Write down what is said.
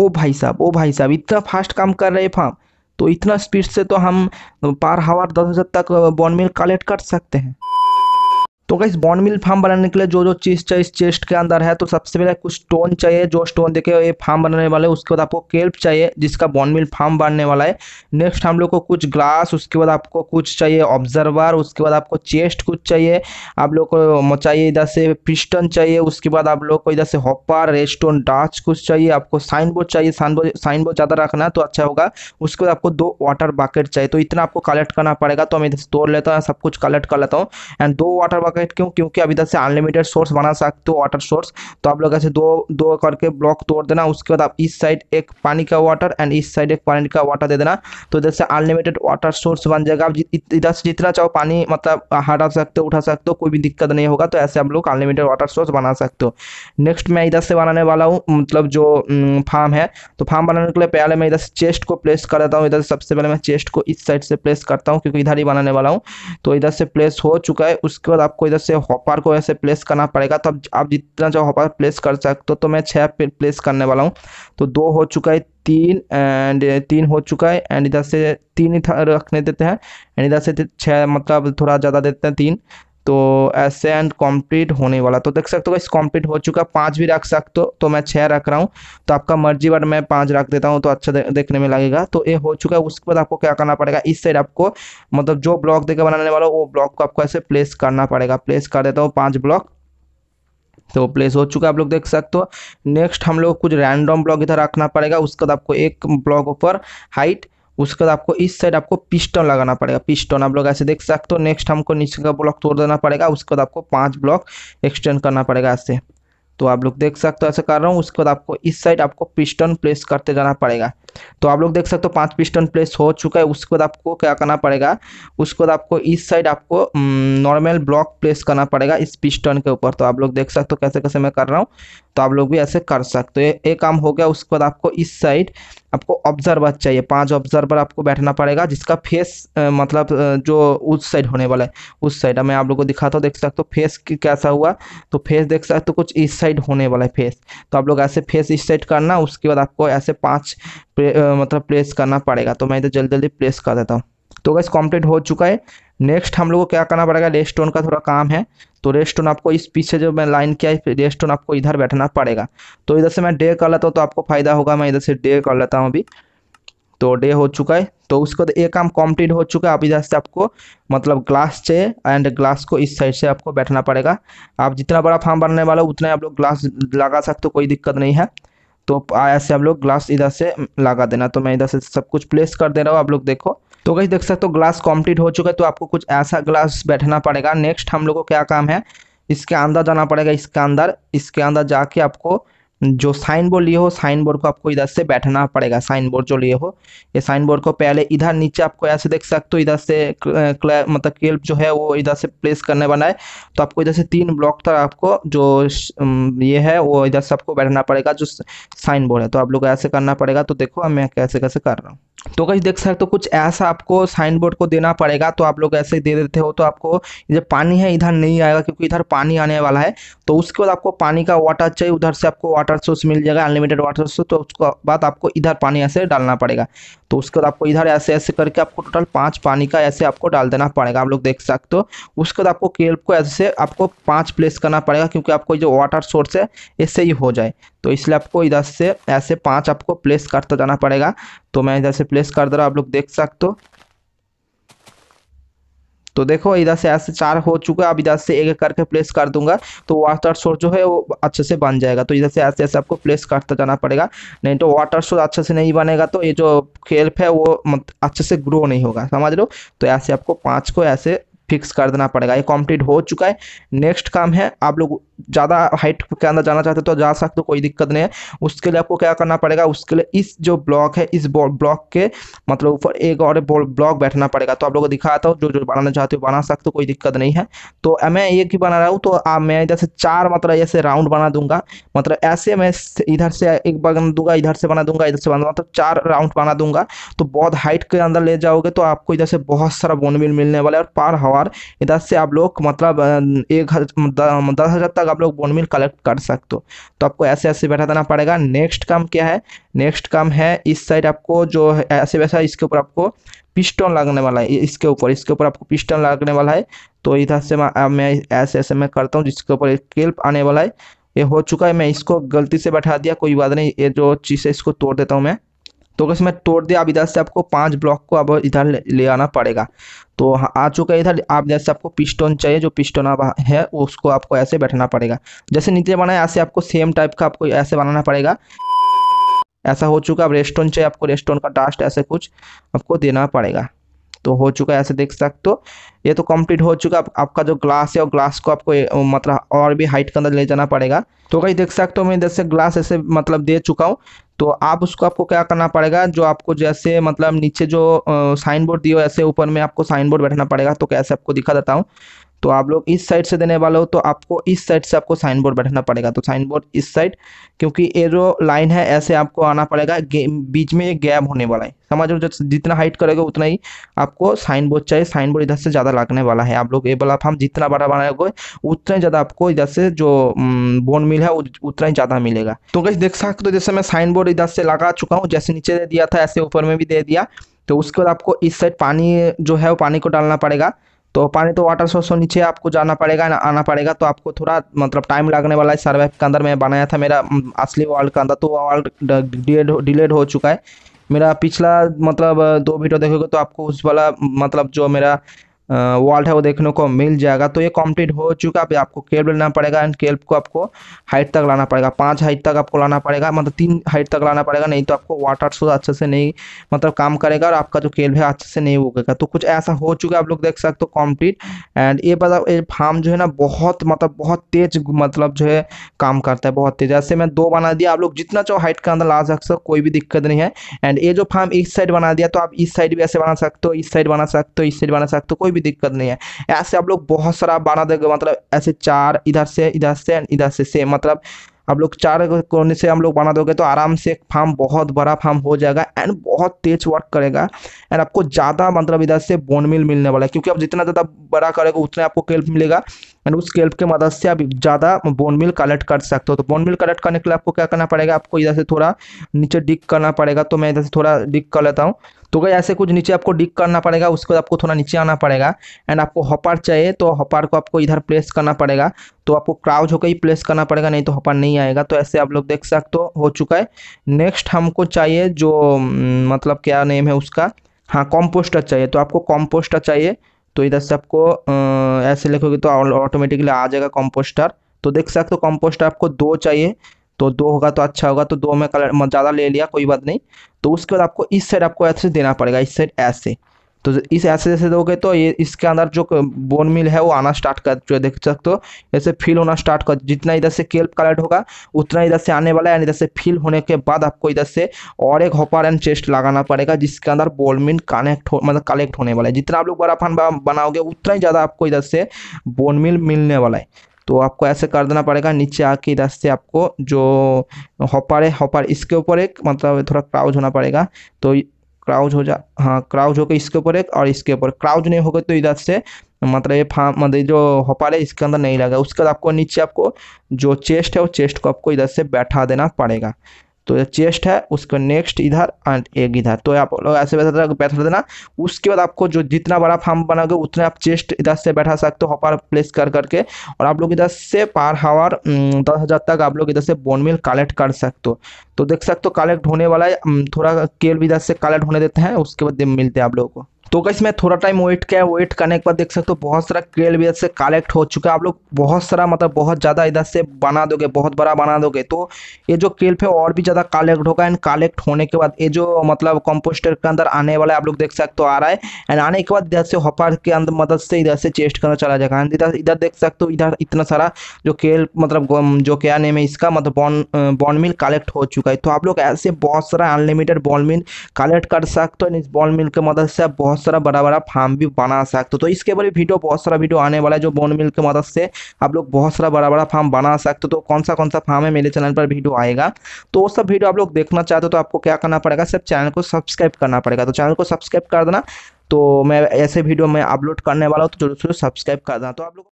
ओ भाई साहब ओ भाई साहब इतना फास्ट काम कर रहे फार्म तो इतना स्पीड से तो हम पार हावर दस हज़ार तक मिल कलेक्ट कर सकते हैं तो गाइस बॉन्ड मिल फार्म बनाने के लिए जो जो चीज़ चाहिए इस चेस्ट के अंदर है तो सबसे पहले कुछ स्टोन चाहिए जो स्टोन देखे ये फार्म बनाने वाले उसके बाद आपको केल्प चाहिए जिसका बॉन्ड मिल फार्म बनने वाला है नेक्स्ट हम लोग को कुछ ग्लास उसके बाद आपको कुछ चाहिए ऑब्जर्वर उसके बाद आपको चेस्ट कुछ चाहिए आप लोग को चाहिए इधर से पिस्टन चाहिए उसके बाद आप लोग को इधर से हॉपर स्टोन डाच कुछ चाहिए आपको साइन बोर्ड चाहिए साइन बोर्ड ज़्यादा रखना तो अच्छा होगा उसके बाद आपको दो वाटर बाकेट चाहिए तो इतना आपको कलेक्ट करना पड़ेगा तो हम इधर से तोड़ लेता हूँ सब कुछ कलेक्ट कर लेता हूँ एंड दो वाटर बाकेट सकते क्यों क्योंकि अभी तक से अनलिमिटेड सोर्स बना सकते हो वाटर सोर्स तो आप लोग ऐसे दो दो करके ब्लॉक तोड़ देना उसके बाद आप इस साइड एक पानी का वाटर एंड इस साइड एक पानी का वाटर दे देना तो इधर से अनलिमिटेड वाटर सोर्स बन जाएगा आप इधर से जितना चाहो पानी मतलब हटा सकते हो उठा सकते हो कोई भी दिक्कत नहीं होगा तो ऐसे आप लोग अनलिमिटेड वाटर सोर्स बना सकते हो नेक्स्ट मैं इधर से बनाने वाला हूँ मतलब जो फार्म है तो फार्म बनाने के लिए पहले मैं इधर से चेस्ट को प्लेस कर देता हूँ इधर सबसे पहले मैं चेस्ट को इस साइड से प्लेस करता हूँ क्योंकि इधर ही बनाने वाला हूँ तो इधर से प्लेस हो चुका है उसके बाद आपको वजह से हॉपर को ऐसे प्लेस करना पड़ेगा तब तो आप जितना चाहो हॉपर प्लेस कर सकते हो तो मैं छः प्लेस करने वाला हूँ तो दो हो चुका है तीन एंड तीन हो चुका है एंड इधर से तीन ही रखने देते हैं एंड इधर से छः मतलब थोड़ा ज़्यादा देते हैं तीन तो ऐसे एंड कंप्लीट होने वाला तो देख सकते हो इस कंप्लीट हो चुका है पाँच भी रख सकते हो तो मैं छः रख रहा हूँ तो आपका मर्जी बट मैं पाँच रख देता हूँ तो अच्छा दे, देखने में लगेगा तो ये हो चुका है उसके बाद आपको क्या करना पड़ेगा इस साइड आपको मतलब जो ब्लॉक देकर बनाने वाला वो ब्लॉक को आपको ऐसे प्लेस करना पड़ेगा प्लेस कर देता हूँ पाँच ब्लॉक तो प्लेस हो चुका है आप लोग देख सकते हो नेक्स्ट हम लोग कुछ रैंडम ब्लॉक इधर रखना पड़ेगा उसके बाद आपको एक ब्लॉक ऊपर हाइट उसके बाद आपको इस साइड आपको पिस्टन लगाना पड़ेगा पिस्टन आप लोग ऐसे देख सकते हो नेक्स्ट हमको नीचे का ब्लॉक तोड़ देना पड़ेगा उसके बाद आपको पाँच ब्लॉक एक्सटेंड करना पड़ेगा ऐसे तो आप लोग देख सकते हो ऐसे कर रहा हूँ उसके बाद आपको इस साइड आपको पिस्टन प्लेस करते जाना पड़ेगा तो आप लोग देख सकते हो पांच पिस्टन प्लेस हो चुका है उसके बाद आपको क्या करना पड़ेगा उसके बाद आपको इस साइड आपको नॉर्मल ब्लॉक प्लेस करना पड़ेगा इस पिस्टन के ऊपर तो आप लोग देख सकते हो कैसे कैसे मैं कर रहा हूँ तो आप लोग भी ऐसे कर सकते हो ये काम हो गया उसके बाद आपको इस साइड आपको ऑब्जर्वर चाहिए पांच ऑब्जर्वर आपको बैठना पड़ेगा जिसका फेस मतलब जो उस साइड होने वाला है उस साइड मैं आप लोग को दिखाता हूँ देख सकते हो फेस कैसा हुआ तो फेस देख सकते हो तो कुछ इस साइड होने वाला है फेस तो आप लोग ऐसे फेस इस साइड करना उसके बाद आपको ऐसे पाँच मतलब प्रेस करना पड़ेगा तो मैं इधर जल्दी जल्दी प्रेस कर देता हूँ तो बस कंप्लीट हो चुका है नेक्स्ट हम लोग को क्या करना पड़ेगा रेस्टोन का थोड़ा काम है तो रेस्टोन आपको इस पीछे जो मैं लाइन किया है रेस्टोन आपको इधर बैठना पड़ेगा तो इधर से मैं डे कर लेता हूँ तो आपको फायदा होगा मैं इधर से डे कर लेता हूँ अभी तो डे हो चुका है तो उसको तो ये काम कम्प्लीट हो चुका है अब इधर से आपको मतलब ग्लास चाहिए एंड ग्लास को इस साइड से आपको बैठना पड़ेगा आप जितना बड़ा फार्म बनने वाला उतना आप लोग ग्लास लगा सकते हो कोई दिक्कत नहीं है तो आया से आप लोग ग्लास इधर से लगा देना तो मैं इधर से सब कुछ प्लेस कर दे रहा हूँ आप लोग देखो तो गई देख सकते हो ग्लास कंप्लीट हो चुका है तो आपको कुछ ऐसा ग्लास बैठना पड़ेगा नेक्स्ट हम लोग को क्या काम है इसके अंदर जाना पड़ेगा इसके अंदर इसके अंदर जाके आपको जो साइन बोर्ड लिए हो साइन बोर्ड को आपको इधर से बैठना पड़ेगा साइन बोर्ड जो लिए हो ये साइन बोर्ड को पहले इधर नीचे आपको ऐसे देख सकते हो इधर से मतलब केल्प जो है वो इधर से प्लेस करने वाला है तो आपको इधर से तीन ब्लॉक तक आपको जो ये है वो इधर से आपको बैठना पड़ेगा जो साइन बोर्ड है तो आप लोग ऐसे करना पड़ेगा तो देखो मैं कैसे कैसे कर रहा हूँ तो कहीं देख सकते हो कुछ ऐसा आपको साइन बोर्ड को देना पड़ेगा तो आप लोग ऐसे दे देते हो तो आपको जो पानी है इधर नहीं आएगा क्योंकि इधर पानी आने वाला है तो उसके बाद आपको पानी का वाटर चाहिए उधर से आपको वाटर सोर्स मिल जाएगा अनलिमिटेड वाटर सोर्स तो उसके बाद आपको इधर पानी ऐसे डालना पड़ेगा तो उसके बाद आपको इधर ऐसे ऐसे करके आपको टोटल पाँच पानी का ऐसे आपको डाल देना पड़ेगा आप लोग देख सकते हो उसके बाद आपको केल्प को ऐसे आपको पाँच प्लेस करना पड़ेगा क्योंकि आपको जो वाटर सोर्स है ऐसे ही हो जाए तो इसलिए आपको इधर से ऐसे पाँच आपको प्लेस करता जाना पड़ेगा तो मैं इधर से प्लेस प्रेस कर दे रहा आप लोग देख सकते हो तो देखो इधर से ऐसे चार हो चुका है अब इधर से एक एक करके प्लेस कर दूंगा तो वाटर सोर्स जो है वो अच्छे से बन जाएगा तो इधर से ऐसे ऐसे आपको प्लेस करता जाना पड़ेगा नहीं तो वाटर सोर्स अच्छे से नहीं बनेगा तो ये जो खेल है वो अच्छे से ग्रो नहीं होगा समझ लो तो ऐसे आपको पांच को ऐसे फिक्स कर देना पड़ेगा ये कंप्लीट हो चुका है नेक्स्ट काम है आप लोग ज़्यादा हाइट के अंदर जाना चाहते हो तो जा सकते हो कोई दिक्कत नहीं है उसके लिए आपको क्या करना पड़ेगा उसके लिए इस जो ब्लॉक है इस ब्लॉक के मतलब ऊपर एक और ब्लॉक बैठना पड़ेगा तो आप लोगों को दिखाता हूँ जो जो बनाना चाहते हो बना सकते हो कोई दिक्कत नहीं है तो मैं एक ही बना रहा हूँ तो आप मैं जैसे चार मतलब ऐसे राउंड बना दूंगा मतलब ऐसे मैं इधर से एक बना दूंगा इधर से बना दूंगा इधर से बना मतलब चार राउंड बना दूंगा तो बहुत हाइट के अंदर ले जाओगे तो आपको इधर से बहुत सारा बोनबिल मिलने वाला है और पार हवा और इधर से आप लोग मतलब एक हज़ार दस हज़ार तक आप लोग बोनमिल कलेक्ट कर सकते हो तो आपको ऐसे ऐसे बैठा देना पड़ेगा नेक्स्ट काम क्या है नेक्स्ट काम है इस साइड आपको जो ऐसे वैसा इसके ऊपर आपको पिस्टन लगने वाला है इसके ऊपर इसके ऊपर आपको पिस्टन लगने वाला है तो इधर से मैं ऐसे ऐसे मैं करता हूँ जिसके ऊपर केल्प आने वाला है ये हो चुका है मैं इसको गलती से बैठा दिया कोई बात नहीं ये जो चीज़ है इसको तोड़ देता हूँ मैं तो अगर मैं तोड़ दिया अब इधर से आपको पांच ब्लॉक को अब इधर ले, आना पड़ेगा तो हाँ, आ चुका है इधर आप जैसे आपको पिस्टोन चाहिए जो पिस्टोन है उसको आपको ऐसे बैठना पड़ेगा जैसे नीचे बनाया ऐसे आपको सेम टाइप का आपको ऐसे बनाना पड़ेगा ऐसा हो चुका अब रेस्टोन चाहिए आपको रेस्टोन का डास्ट ऐसे कुछ आपको देना पड़ेगा तो हो चुका है ऐसे देख सकते हो ये तो कंप्लीट हो चुका आप, आपका जो ग्लास है और ग्लास को आपको मतलब और भी हाइट के अंदर ले जाना पड़ेगा तो कहीं देख सकते हो मैं इधर से ग्लास ऐसे मतलब दे चुका हूँ तो आप उसको आपको क्या करना पड़ेगा जो आपको जैसे मतलब नीचे जो साइन बोर्ड दिए हो ऐसे ऊपर में आपको साइन बोर्ड बैठना पड़ेगा तो कैसे आपको दिखा देता हूँ तो आप लोग इस साइड से देने वाले हो तो आपको इस साइड से आपको साइन बोर्ड बैठना पड़ेगा तो साइन बोर्ड इस साइड क्योंकि ये जो लाइन है ऐसे आपको आना पड़ेगा बीच में एक गैप होने वाला है समझ लो जितना हाइट करेगा उतना ही आपको साइन बोर्ड चाहिए साइन बोर्ड इधर से ज़्यादा लगने वाला है आप लोग ये बोला हम जितना बड़ा बनाएंगे उतना ज़्यादा आपको इधर से जो बोन मिल है उतना ही ज़्यादा मिलेगा तो कैसे देख सकते हो जैसे मैं साइन बोर्ड और इधर से लगा चुका हूँ जैसे नीचे दे दिया था ऐसे ऊपर में भी दे दिया तो उसके बाद आपको इस साइड पानी जो है वो पानी को डालना पड़ेगा तो पानी तो वाटर सोर्स नीचे आपको जाना पड़ेगा ना आना पड़ेगा तो आपको थोड़ा मतलब टाइम लगने वाला है सर्वाइव के अंदर मैं बनाया था मेरा असली वर्ल्ड के अंदर तो वो वर्ल्ड डिलेड हो चुका है मेरा पिछला मतलब दो वीडियो देखोगे तो आपको उस वाला मतलब जो मेरा वॉल्ट है वो देखने को मिल जाएगा तो ये कंप्लीट हो चुका है आपको केल्प लेना पड़ेगा एंड केल्प को आपको हाइट तक लाना पड़ेगा पाँच हाइट तक आपको लाना पड़ेगा मतलब तीन हाइट तक लाना पड़ेगा नहीं तो आपको वाटर सोर्स अच्छे से नहीं मतलब काम करेगा और आपका जो केल्प है अच्छे से नहीं उगेगा तो कुछ ऐसा हो चुका है आप लोग देख सकते हो कॉम्प्लीट एंड ये मतलब ये फार्म जो है ना बहुत मतलब बहुत तेज मतलब जो है काम करता है बहुत तेज ऐसे मैं दो बना दिया आप लोग जितना चाहो हाइट के अंदर ला सकते हो कोई भी दिक्कत नहीं है एंड ये जो फार्म इस साइड बना दिया तो आप इस साइड भी ऐसे बना सकते हो इस साइड बना सकते हो इस साइड बना सकते हो कोई कोई भी दिक्कत नहीं है ऐसे आप लोग बहुत सारा बना देंगे मतलब ऐसे चार इधर से इधर से इधर से सेम मतलब आप लोग चार कोने से हम लोग बना दोगे तो आराम से एक फार्म बहुत बड़ा फार्म हो जाएगा एंड बहुत तेज वर्क करेगा एंड आपको ज़्यादा मतलब इधर से बोनमिल मिलने वाला है क्योंकि आप जितना ज़्यादा बड़ा करेगा उतना आपको केल्प मिलेगा एंड उस केल्प के मदद से आप ज़्यादा बोन मिल कलेक्ट कर सकते हो तो बोन मिल कलेक्ट करने के लिए आपको क्या करना पड़ेगा आपको इधर से थोड़ा नीचे डिक करना पड़ेगा तो मैं इधर से थोड़ा डिक कर लेता हूँ तो क्या ऐसे कुछ नीचे आपको डिक करना पड़ेगा उसके बाद आपको थोड़ा नीचे आना पड़ेगा एंड आपको हपार चाहिए तो हपार को आपको इधर प्लेस करना पड़ेगा तो आपको क्राउज होकर ही प्लेस करना पड़ेगा नहीं तो हपार नहीं आएगा तो ऐसे आप लोग देख सकते हो हो चुका है नेक्स्ट हमको चाहिए जो मतलब क्या नेम है उसका हाँ कॉम्पोस्टर चाहिए तो आपको कॉम्पोस्टर चाहिए तो इधर से आपको ऐसे लिखोगे तो ऑटोमेटिकली आ जाएगा कॉम्पोस्टर तो देख सकते हो कंपोस्टर आपको दो चाहिए तो दो होगा तो अच्छा होगा तो दो में कलर ज़्यादा ले लिया कोई बात नहीं तो उसके बाद आपको इस साइड आपको ऐसे देना पड़ेगा इस साइड ऐसे तो इस ऐसे जैसे दोगे तो ये इसके अंदर जो बोन मिल है वो आना स्टार्ट कर जो देख सकते हो ऐसे फील होना स्टार्ट कर जितना इधर से केल्प कलर्ड होगा उतना इधर से आने वाला है इधर से फील होने के बाद आपको इधर से और एक हॉपर एंड चेस्ट लगाना पड़ेगा जिसके अंदर बोन मिल कनेक्ट हो मतलब कलेक्ट होने वाला है जितना आप लोग फन बनाओगे उतना ही ज़्यादा आपको इधर से बोन मिल मिलने वाला है तो आपको ऐसे कर देना पड़ेगा नीचे आके इधर से आपको जो हॉपर है हॉपर इसके ऊपर एक मतलब थोड़ा क्राउज होना पड़ेगा तो क्राउज हो जा हाँ क्राउज होकर इसके ऊपर एक और इसके ऊपर क्राउज नहीं होगा तो इधर से मतलब ये फार्म मतलब जो होपाल है इसके अंदर नहीं लगा उसके बाद आपको नीचे आपको जो चेस्ट है वो चेस्ट को आपको इधर से बैठा देना पड़ेगा तो ये चेस्ट है उसके नेक्स्ट इधर एंड एक इधर तो आप लोग ऐसे बैठा था बैठा देना उसके बाद आपको जो जितना बड़ा फार्म बनाओगे उतना आप चेस्ट इधर से बैठा सकते हो हॉपर प्लेस कर करके और आप लोग इधर से पर हावर दस हज़ार तक आप लोग इधर से बोन मिल कलेक्ट कर सकते हो तो देख सकते हो कलेक्ट होने वाला है थोड़ा केल भी इधर से कलेक्ट होने देते हैं उसके बाद मिलते हैं आप लोगों को तो कैसे मैं थोड़ा टाइम वेट किया वेट करने के बाद देख सकते हो बहुत सारा क्रेल भी से कलेक्ट हो चुका है आप लोग बहुत सारा मतलब बहुत ज़्यादा इधर से बना दोगे बहुत बड़ा बना दोगे तो ये जो क्रेल है और भी ज़्यादा कलेक्ट होगा एंड कलेक्ट होने के बाद ये जो मतलब कंपोस्टर के अंदर आने वाला है आप लोग देख सकते हो आ रहा है एंड आने के बाद इधर से हॉपर के अंदर मदद मतलब से इधर से चेस्ट करना चला जाएगा एंड इधर इधर देख सकते हो इधर इतना सारा जो केल मतलब जो क्या नेम है इसका मतलब बॉन बॉन मिल कलेक्ट हो चुका है तो आप लोग ऐसे बहुत सारा अनलिमिटेड बॉल मिल कलेक्ट कर सकते हो इस बॉल मिल की मदद से आप बहुत सारा बड़ा बड़ा फार्म भी बना सकते हो तो इसके बारे में वीडियो बहुत सारा वीडियो आने वाला है जो बोन मिल की मदद से आप लोग बहुत सारा बड़ा बड़ा फार्म बना सकते हो तो कौन सा कौन सा फार्म है मेरे चैनल पर वीडियो आएगा तो वो सब वीडियो आप लोग देखना चाहते हो तो आपको क्या करना पड़ेगा सिर्फ चैनल को सब्सक्राइब करना पड़ेगा तो चैनल को सब्सक्राइब कर देना तो मैं ऐसे वीडियो में अपलोड करने वाला हूँ तो जरूर सब्सक्राइब कर देना तो आप लोग